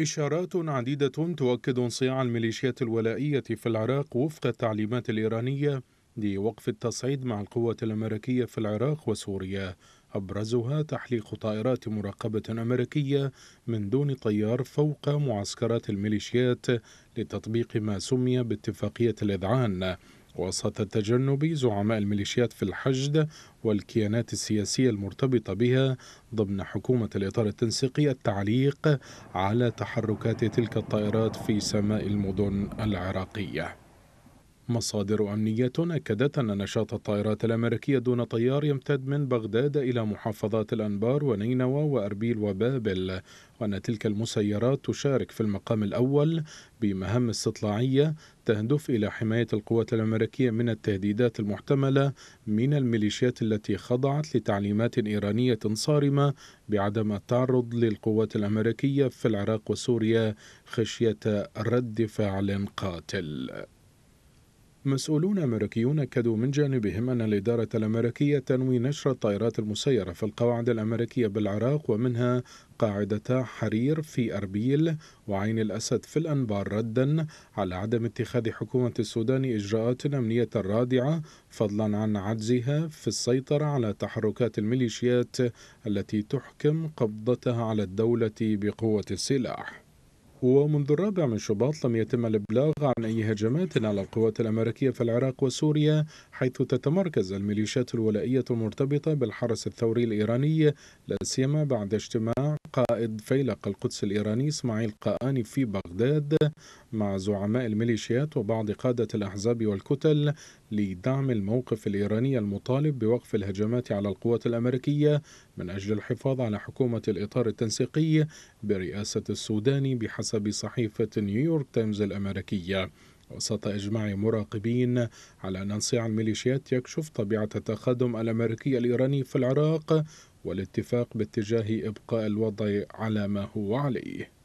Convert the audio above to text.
إشارات عديدة تؤكد انصياع الميليشيات الولائية في العراق وفق التعليمات الإيرانية لوقف التصعيد مع القوات الأمريكية في العراق وسوريا أبرزها تحليق طائرات مراقبة أمريكية من دون طيار فوق معسكرات الميليشيات لتطبيق ما سمي باتفاقية الإذعان وسط تجنب زعماء الميليشيات في الحشد والكيانات السياسية المرتبطة بها ضمن حكومة الإطار التنسيقي التعليق على تحركات تلك الطائرات في سماء المدن العراقية مصادر أمنية أكدت أن نشاط الطائرات الأمريكية دون طيار يمتد من بغداد إلى محافظات الأنبار ونينوى وأربيل وبابل وأن تلك المسيرات تشارك في المقام الأول بمهام استطلاعية تهدف إلى حماية القوات الأمريكية من التهديدات المحتملة من الميليشيات التي خضعت لتعليمات إيرانية صارمة بعدم التعرض للقوات الأمريكية في العراق وسوريا خشية رد فعل قاتل مسؤولون أمريكيون أكدوا من جانبهم أن الإدارة الأمريكية تنوي نشر الطائرات المسيرة في القواعد الأمريكية بالعراق ومنها قاعدة حرير في أربيل وعين الأسد في الأنبار ردا على عدم اتخاذ حكومة السودان إجراءات أمنية رادعة فضلا عن عجزها في السيطرة على تحركات الميليشيات التي تحكم قبضتها على الدولة بقوة السلاح ومنذ الرابع من شباط لم يتم الإبلاغ عن أي هجمات على القوات الأمريكية في العراق وسوريا حيث تتمركز الميليشيات الولائية المرتبطة بالحرس الثوري الإيراني لا سيما بعد اجتماع قائد فيلق القدس الإيراني إسماعيل قاني في بغداد مع زعماء الميليشيات وبعض قادة الأحزاب والكتل لدعم الموقف الإيراني المطالب بوقف الهجمات على القوات الأمريكية من أجل الحفاظ على حكومة الإطار التنسيقي برئاسة السودان بحسب صحيفة نيويورك تايمز الأمريكية وسط إجماع مراقبين على أن انصياع الميليشيات يكشف طبيعة التقدم الأمريكي الإيراني في العراق والاتفاق باتجاه إبقاء الوضع على ما هو عليه